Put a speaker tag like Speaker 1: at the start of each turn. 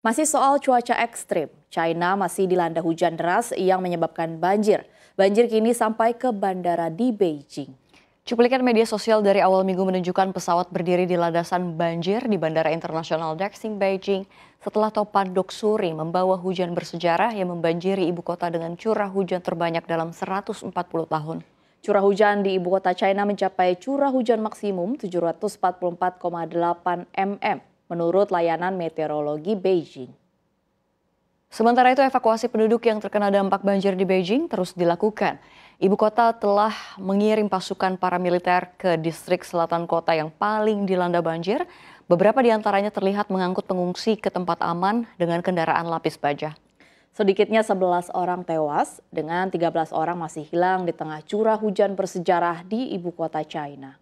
Speaker 1: Masih soal cuaca ekstrim, China masih dilanda hujan deras yang menyebabkan banjir. Banjir kini sampai ke bandara di Beijing. Cuplikan media sosial dari awal minggu menunjukkan pesawat berdiri di landasan banjir di Bandara Internasional Daxing, Beijing setelah topan doksuri membawa hujan bersejarah yang membanjiri ibu kota dengan curah hujan terbanyak dalam 140 tahun. Curah hujan di ibu kota China mencapai curah hujan maksimum 744,8 mm menurut layanan meteorologi Beijing. Sementara itu evakuasi penduduk yang terkena dampak banjir di Beijing terus dilakukan. Ibu kota telah mengirim pasukan paramiliter ke distrik selatan kota yang paling dilanda banjir. Beberapa di antaranya terlihat mengangkut pengungsi ke tempat aman dengan kendaraan lapis baja. Sedikitnya 11 orang tewas dengan 13 orang masih hilang di tengah curah hujan bersejarah di ibu kota China.